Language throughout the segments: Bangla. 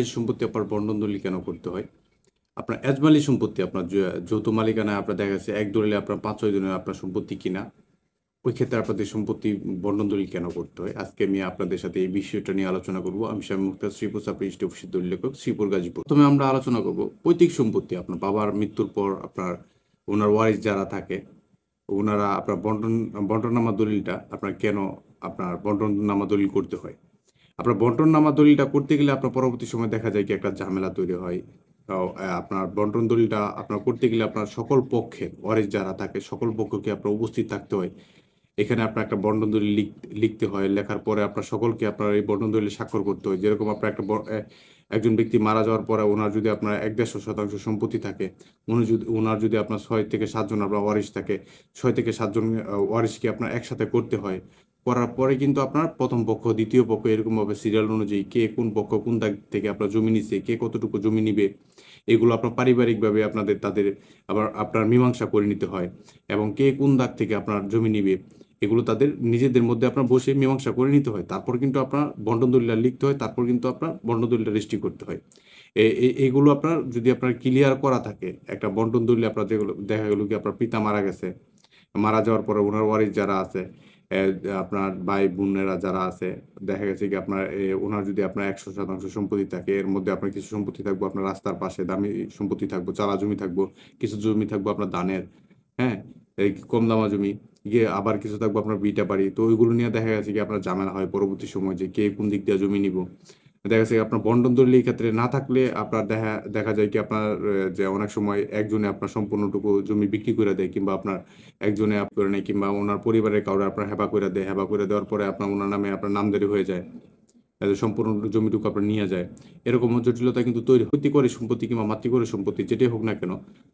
এই সম্পত্তি আপনার বন্ডনদলি কেন করতে হয় আপনার এজমালি সম্পত্তি আপনার যৌথ মালিকানায় আপনার দেখা যাচ্ছে এক দলিলে আপনার পাঁচ ছয় জনের আপনার সম্পত্তি কিনা ওই ক্ষেত্রে আপনাদের সম্পত্তি বন্ধন দলিল কেন করতে হয় আজকে আমি আপনাদের সাথে এই বিষয়টা নিয়ে আলোচনা করবো আমি স্বামী মুক্ত শ্রীপুর সাপ্রিস্ট অফিসের দলিল লেখক শ্রীপুর গাজীপুর প্রথমে আমরা আলোচনা করব পৈতৃক সম্পত্তি আপনার বাবার মৃত্যুর পর আপনার ওনার ওয়ারিস যারা থাকে ওনারা আপনার বন্টন বন্টননামা দলিলটা আপনার কেন আপনার নামা দলিল করতে হয় আপনার বন্টন নামা দলিলটা করতে গেলে আপনার পরবর্তী সময় দেখা যায় কি একটা ঝামেলা তৈরি হয় আপনার বন্টন দলিলটা আপনার করতে গেলে আপনার সকল পক্ষের অরেজ যারা থাকে সকল পক্ষকে আপনার উপস্থিত থাকতে হয় এখানে আপনার একটা বন্টন দলিল লিখতে হয় লেখার পরে আপনার সকলকে আপনার এই বন্টন দলিলে স্বাক্ষর করতে হয় যেরকম আপনার একটা একজন ব্যক্তি মারা যাওয়ার পরে ওনার যদি আপনার এক দেড়শো শতাংশ সম্পত্তি থাকে উনি যদি ওনার যদি আপনার ছয় থেকে সাতজন আপনার ওয়ারিশ থাকে ছয় থেকে সাতজন ওয়ারিশকে আপনার একসাথে করতে হয় করার পরে কিন্তু আপনার প্রথম পক্ষ দ্বিতীয় পক্ষ এরকমভাবে সিরিয়াল অনুযায়ী কে কোন পক্ষ কোন দাগ থেকে আপনার জমি নিচ্ছে কে কতটুকু জমি নিবে এগুলো আপনার পারিবারিকভাবে আপনাদের তাদের আবার আপনার মীমাংসা করে নিতে হয় এবং কে কোন দাগ থেকে আপনার জমি নিবে এগুলো তাদের নিজেদের মধ্যে আপনার বসে মীমাংসা করে নিতে হয় তারপর কিন্তু আপনার বন্টন লিখতে হয় তারপর কিন্তু আপনার বন্টন রেজিস্ট্রি করতে হয় এইগুলো আপনার যদি আপনার ক্লিয়ার করা থাকে একটা বন্টন দলিল আপনার যেগুলো দেখা গেলো কি আপনার পিতা মারা গেছে মারা যাওয়ার পরে ওনার ওয়ারিস যারা আছে আপনার ভাই বোনেরা যারা আছে দেখা গেছে কি আপনার ওনার যদি আপনার একশো শতাংশ সম্পত্তি থাকে এর মধ্যে আপনার কিছু সম্পত্তি থাকবো আপনার রাস্তার পাশে দামি সম্পত্তি থাকবো চালা জমি থাকবো কিছু জমি থাকবো আপনার দানের হ্যাঁ কম দামা জমি গিয়ে আবার কিছু থাকবো আপনার বিটা বাড়ি তো ওইগুলো নিয়ে দেখা গেছে কি আপনার জামেলা হয় পরবর্তী সময় যে কে কোন দিক দিয়ে জমি নিব দেখা যাচ্ছে আপনার বন্ডন দলিল ক্ষেত্রে না থাকলে আপনার দেখা দেখা যায় কি আপনার যে অনেক সময় একজনে আপনার সম্পূর্ণটুকু জমি বিক্রি করে দেয় কিংবা আপনার একজনে করে নেয় কিংবা ওনার পরিবারের কাউরে আপনার হেবা করে দেয় হেবা করে দেওয়ার পরে আপনার ওনার নামে আপনার নামদারি হয়ে যায় যাতে সম্পূর্ণ জমিটুকু আপনার নিয়ে যায় এরকম জটিলতা কিন্তু তৈরি হতে করে সম্পত্তি কিংবা মাতৃ করে সম্পত্তি যেটাই হোক না কেন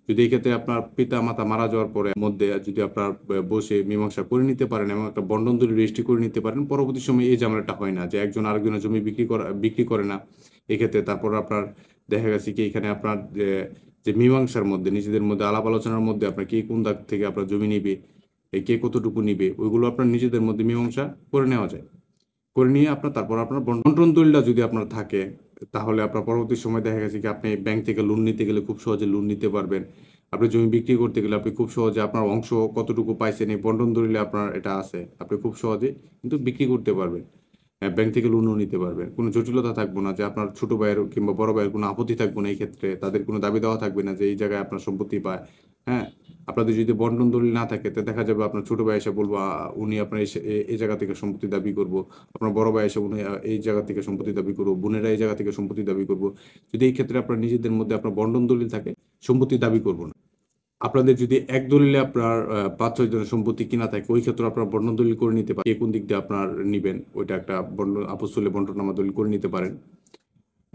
যদি এই ক্ষেত্রে আপনার পিতা মাতা মারা যাওয়ার পরে মধ্যে যদি আপনার বসে মীমাংসা করে নিতে পারেন এবং একটা বন্ডন দলিল রেজিস্ট্রি করে নিতে পারেন পরবর্তী সময় এই ঝামেলাটা হয় না যে একজন আরেকজনের জমি বিক্রি করা বিক্রি করে না এক্ষেত্রে তারপর আপনার দেখা গেছে কি এখানে আপনার যে মীমাংসার মধ্যে নিজেদের মধ্যে আলাপ আলোচনার মধ্যে আপনার কে কোন দাগ থেকে আপনার জমি নিবে কে কতটুকু নিবে ওইগুলো আপনার নিজেদের মধ্যে মীমাংসা করে নেওয়া যায় করে নিয়ে আপনার তারপর আপনার বন্টন দলিলটা যদি আপনার থাকে তাহলে আপনার পরবর্তী সময় দেখা গেছে কি আপনি ব্যাংক থেকে লোন নিতে গেলে খুব সহজে লোন নিতে পারবেন আপনি জমি বিক্রি করতে গেলে আপনি খুব সহজে আপনার অংশ কতটুকু পাইছেন এই বন্টন দলিলে আপনার এটা আছে আপনি খুব সহজে কিন্তু বিক্রি করতে পারবেন ব্যাংক থেকে লোনও নিতে পারবেন কোনো জটিলতা থাকবো না যে আপনার ছোট ভাইয়ের কিংবা বড় ভাইয়ের কোনো আপত্তি থাকবে না এই ক্ষেত্রে তাদের কোনো দাবি দেওয়া থাকবে না যে এই জায়গায় আপনার সম্পত্তি পায় হ্যাঁ আপনাদের যদি বন্টন দলিল না থাকে তো দেখা যাবে আপনার ছোট ভাই এসে বলবো উনি আপনার এই জায়গা থেকে সম্পত্তি দাবি করব আপনার বড় ভাই এসে উনি এই জায়গা থেকে সম্পত্তি দাবি করবো বোনেরা এই জায়গা থেকে সম্পত্তি দাবি করব যদি এই ক্ষেত্রে আপনার নিজেদের মধ্যে আপনার বন্টন দলিল থাকে সম্পত্তি দাবি করব না আপনাদের যদি এক দলিলে আপনার পাঁচ ছয় জনের সম্পত্তি কিনা থাকে ওই ক্ষেত্রে আপনার বন্টন দলিল করে নিতে পারেন কোন দিক দিয়ে আপনার নিবেন ওইটা একটা বন্টন আপসলে বন্টনামা দলিল করে নিতে পারেন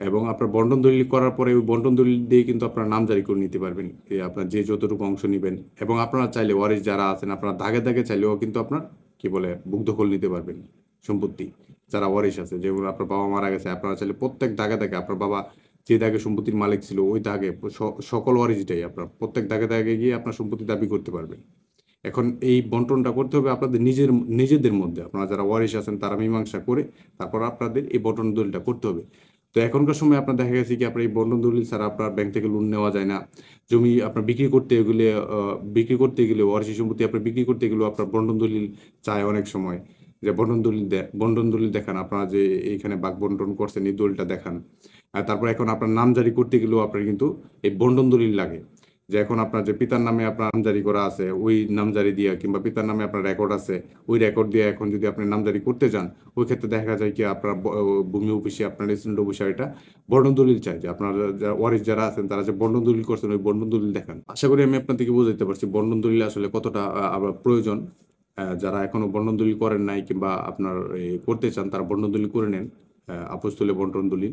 এবং আপনার বন্টন দলিল করার পরে ওই বন্টন দলিল দিয়ে কিন্তু আপনার নাম জারি করে নিতে পারবেন আপনার যে যতটুকু অংশ নেবেন এবং আপনারা চাইলে ওয়ারিস যারা আছেন আপনার দাগে দাগে চাইলেও কিন্তু আপনার কি বলে বুগ্ধকল নিতে পারবেন সম্পত্তি যারা ওয়ারিস আছে যেগুলো আপনার বাবা মারা গেছে আপনারা চাইলে প্রত্যেক দাগে দাগে আপনার বাবা যে দাগে সম্পত্তির মালিক ছিল ওই দাগে সকল ওয়ারিসটাই আপনার প্রত্যেক দাগে দাগে গিয়ে আপনার সম্পত্তি দাবি করতে পারবেন এখন এই বন্টনটা করতে হবে আপনাদের নিজের নিজেদের মধ্যে আপনারা যারা ওয়ারিস আছেন তারা মীমাংসা করে তারপর আপনাদের এই বন্টন দলিলটা করতে হবে তো এখনকার সময় আপনার দেখা গেছে কি আপনার এই বন্ধন দলিল ছাড়া আপনার ব্যাংক থেকে লোন নেওয়া যায় না জমি আপনার বিক্রি করতে গেলে বিক্রি করতে গেলে ওয়ারিশি সম্পত্তি আপনার বিক্রি করতে গেলেও আপনার বন্ধন দলিল চায় অনেক সময় যে বন্ধন দলিল বন্ধন দলিল দেখান আপনারা যে এইখানে বাঘ বন্টন করছেন এই দলিলটা দেখান তারপর এখন আপনার নাম জারি করতে গেলেও আপনার কিন্তু এই বন্ধন দলিল লাগে যে এখন আপনার যে পিতার নামে আপনার নামজারি করা আছে ওই নামজারি দিয়ে কিংবা পিতার নামে আপনার রেকর্ড আছে ওই রেকর্ড দিয়ে এখন যদি আপনি নামজারি করতে যান ওই ক্ষেত্রে দেখা যায় কি আপনার ভূমি অফিসে আপনার রেসিডেন্ট অফিসে এটা বর্ণদলিল চাই যে আপনার ওয়ারিস যারা আছেন তারা যে বর্ণদলিল করছেন ওই বর্ণদলিল দেখান আশা করি আমি থেকে বোঝাতে পারছি বর্ণদলিল আসলে কতটা প্রয়োজন যারা এখনো বর্ণদলিল করেন নাই কিংবা আপনার করতে চান তারা বর্ণদলিল করে নেন আপস্তলে বন্টন দলিল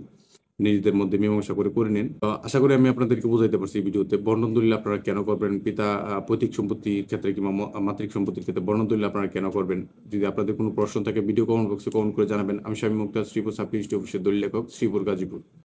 নিজেদের মধ্যে মীমাংসা করে করে নিন আশা করি আমি আপনাদেরকে বোঝাইতে পারছি ভিডিওতে বর্ণদলিল আপনারা কেন করবেন পিতা পৈতৃক সম্পত্তির ক্ষেত্রে কিংবা মাতৃক সম্পত্তির ক্ষেত্রে বর্ণদলিল আপনারা কেন করবেন যদি আপনাদের কোনো প্রশ্ন থাকে ভিডিও কমেন্ট বক্সে কমেন্ট করে জানাবেন আমি স্বামী মুক্তা শ্রীপুর সাব অফিসের দলিল লেখক শ্রীপুর গাজীপুর